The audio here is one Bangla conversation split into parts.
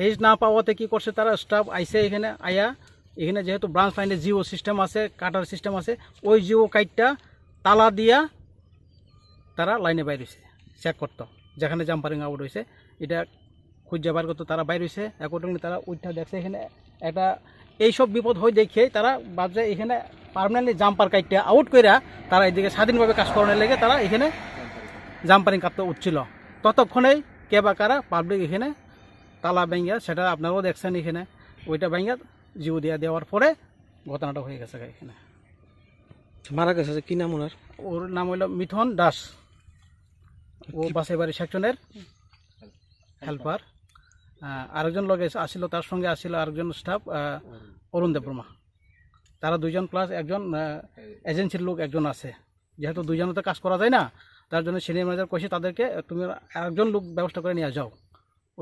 হেজ না পাওয়াতে কি করছে তারা স্টাফ আইসে এখানে আয়া এখানে যেহেতু ব্রাঞ্চ লাইনে জিও সিস্টেম আছে কাটার সিস্টেম আছে ওই জিও কাইটটা তালা দিয়া তারা লাইনে বাইর হয়েছে চেক করতো যেখানে জাম্পারিং আউট হয়েছে এটা খুঁজে বার করতো তারা বাইর হয়েছে অ্যাকর্ডিংলি তারা উঠা দেখছে এখানে একটা এইসব বিপদ হয়ে দেখে তারা বাজে এখানে পারমানেন্টলি জাম্পার কাইটটা আউট করে তারা এদিকে স্বাধীনভাবে কাজ করানোর লেগে তারা এখানে জাম্পারিং কাটতে উঠছিল ততক্ষণেই কেবাকারা পাবলিক এখানে তালা ব্যাঙ্গা সেটা আপনারাও দেখছেন এখানে ওইটা ব্যাঙ্গা জিউ দিয়া দেওয়ার পরে ঘটনাটা হয়ে গেছে এখানে মারা গেছে কি নাম ওনার ওর নাম হইল মিথন দাস ও বাড়ি সেকশনের হেল্পার আরেকজন লগে আসিল তার সঙ্গে আসিল আরেকজন স্টাফ অরুণ দেববর্মা তারা দুইজন প্লাস একজন এজেন্সির লোক একজন আছে যেহেতু দুজনে তো কাজ করা যায় না তার জন্য সিনিয়র ম্যানেজার কয়েছে তাদেরকে তুমি একজন লোক ব্যবস্থা করে নিয়ে যাও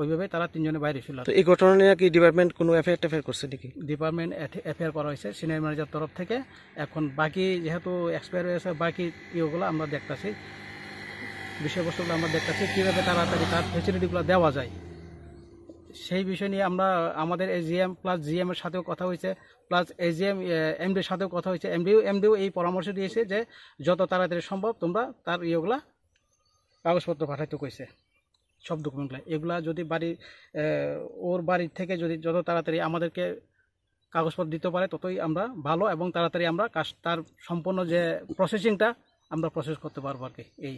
ওইভাবে তারা তিনজনে বাইরে ছিল তো এই ঘটনা নিয়ে কি ডিপার্টমেন্ট কোনো এফআইআর টেফআইআর করছে নাকি ডিপার্টমেন্ট এফআইআর করা হয়েছে সিনিয়র ম্যানেজার তরফ থেকে এখন বাকি যেহেতু এক্সপায়ার হয়েছে বাকি ইয়েগুলো আমরা দেখতেছি বিষয়বস্তুগুলো আমরা দেখতেছি কীভাবে তাড়াতাড়ি তার ফেসিলিটিগুলো দেওয়া যায় সেই বিষয় নিয়ে আমরা আমাদের এজিএম প্লাস জিএমের সাথেও কথা হয়েছে প্লাস এজিএম এমডির সাথেও কথা হয়েছে এমডিও এমডিও এই পরামর্শ দিয়েছে যে যত তাড়াতাড়ি সম্ভব তোমরা তার ইয়েগুলা কাগজপত্র পাঠাইতে কইছে সব ডকুমেন্টগুলো এগুলা যদি বাড়ি ওর বাড়ির থেকে যদি যত তাড়াতাড়ি আমাদেরকে কাগজপত্র দিতে পারে ততই আমরা ভালো এবং তাড়াতাড়ি আমরা কাজ তার সম্পূর্ণ যে প্রসেসিংটা আমরা প্রসেস করতে পারবো আর কি এই